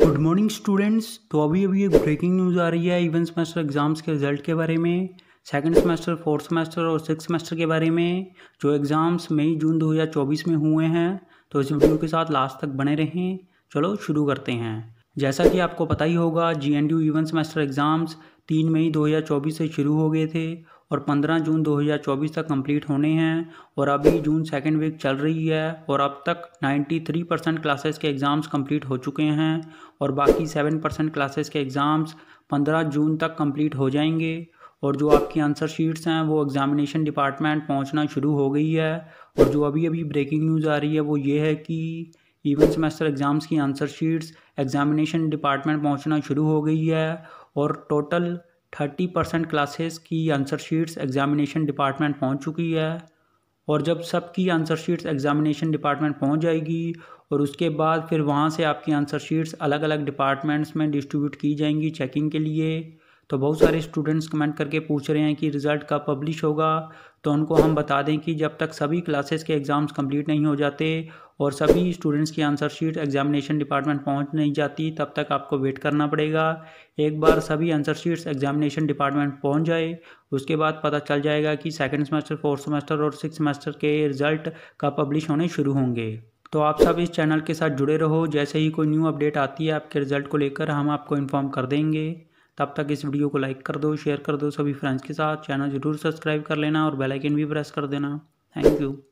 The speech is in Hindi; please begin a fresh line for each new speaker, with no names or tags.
गुड मॉर्निंग स्टूडेंट्स तो अभी अभी एक ब्रेकिंग न्यूज़ आ रही है इवन सेमेस्टर एग्ज़ाम्स के रिजल्ट के बारे में सेकंड सेमेस्टर फोर्थ सेमेस्टर और सिक्स सेमेस्टर के बारे में जो एग्ज़ाम्स मई जून दो हज़ार चौबीस में हुए हैं तो इस वीडियो के साथ लास्ट तक बने रहें चलो शुरू करते हैं जैसा कि आपको पता ही होगा G N U even semester exams तीन मई चौबीस से शुरू हो गए थे और 15 जून 2024 तक कंप्लीट होने हैं और अभी जून सेकेंड वीक चल रही है और अब तक 93 परसेंट क्लासेस के एग्ज़ाम्स कंप्लीट हो चुके हैं और बाकी 7 परसेंट क्लासेस के एग्ज़ाम्स 15 जून तक कंप्लीट हो जाएंगे और जो आपकी आंसर शीट्स हैं वो एग्ज़ामिनेशन डिपार्टमेंट पहुँचना शुरू हो गई है और जो अभी अभी ब्रेकिंग न्यूज़ आ रही है वो ये है कि इवन सेमेस्टर एग्ज़ाम्स की आंसर शीट्स एग्ज़ामिनेशन डिपार्टमेंट पहुँचना शुरू हो गई है और टोटल थर्टी परसेंट क्लासेस की आंसर शीट्स एग्जामिनेशन डिपार्टमेंट पहुंच चुकी है और जब सबकी आंसर शीट्स एग्जामिनेशन डिपार्टमेंट पहुंच जाएगी और उसके बाद फिर वहाँ से आपकी आंसर शीट्स अलग अलग डिपार्टमेंट्स में डिस्ट्रीब्यूट की जाएंगी चेकिंग के लिए तो बहुत सारे स्टूडेंट्स कमेंट करके पूछ रहे हैं कि रिज़ल्ट कब पब्लिश होगा तो उनको हम बता दें कि जब तक सभी क्लासेस के एग्ज़ाम्स कंप्लीट नहीं हो जाते और सभी स्टूडेंट्स की आंसर शीट एग्जामिनेशन डिपार्टमेंट पहुंच नहीं जाती तब तक आपको वेट करना पड़ेगा एक बार सभी आंसर शीट्स एग्जामिनेशन डिपार्टमेंट पहुंच जाए उसके बाद पता चल जाएगा कि सेकेंड सेमेस्टर फोर्थ सेमेस्टर और सिक्स सेमेस्टर के रिजल्ट का पब्लिश होने शुरू होंगे तो आप सब इस चैनल के साथ जुड़े रहो जैसे ही कोई न्यू अपडेट आती है आपके रिजल्ट को लेकर हम आपको इन्फॉर्म कर देंगे तब तक इस वीडियो को लाइक कर दो शेयर कर दो सभी फ्रेंड्स के साथ चैनल जरूर सब्सक्राइब कर लेना और बेल आइकन भी प्रेस कर देना थैंक यू